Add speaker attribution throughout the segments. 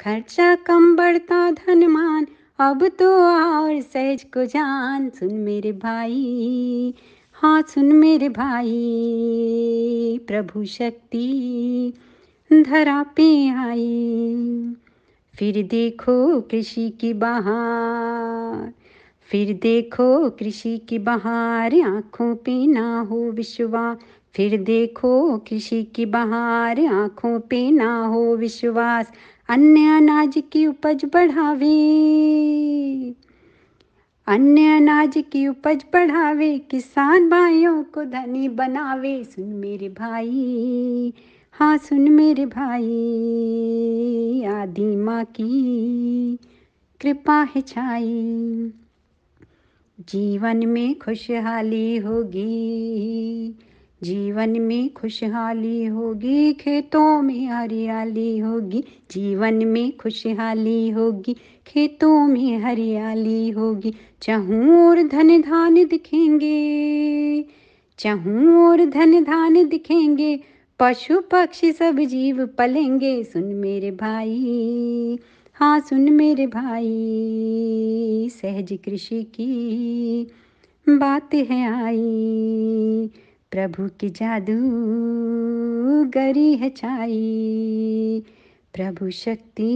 Speaker 1: खर्चा कम बढ़ता धनमान अब तो और सहज को जान सुन मेरे भाई हाँ सुन मेरे भाई प्रभु शक्ति धरा पे आई फिर देखो कृषि की बहार फिर देखो कृषि की बहार आँखों पे ना हो विश्वास फिर देखो कृषि की बहार आँखों पे ना हो विश्वास अन्य अनाज की उपज बढ़ावे अन्य अनाज की उपज बढ़ावे किसान भाइयों को धनी बनावे सुन मेरे भाई हाँ सुन मेरे भाई आदि माँ की कृपा है छाई जीवन में खुशहाली होगी जीवन में खुशहाली होगी खेतों में हरियाली होगी जीवन में खुशहाली होगी खेतों में हरियाली होगी चहू और धन धान दिखेंगे चहूँ और धन धान दिखेंगे पशु पक्षी सब जीव पलेंगे सुन मेरे भाई हाँ सुन मेरे भाई सहज कृषि की बात है आई प्रभु की जादू गरी है छाई प्रभु शक्ति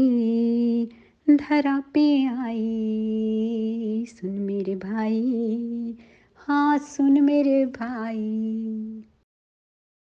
Speaker 1: धरा पे आई सुन मेरे भाई हाँ सुन मेरे भाई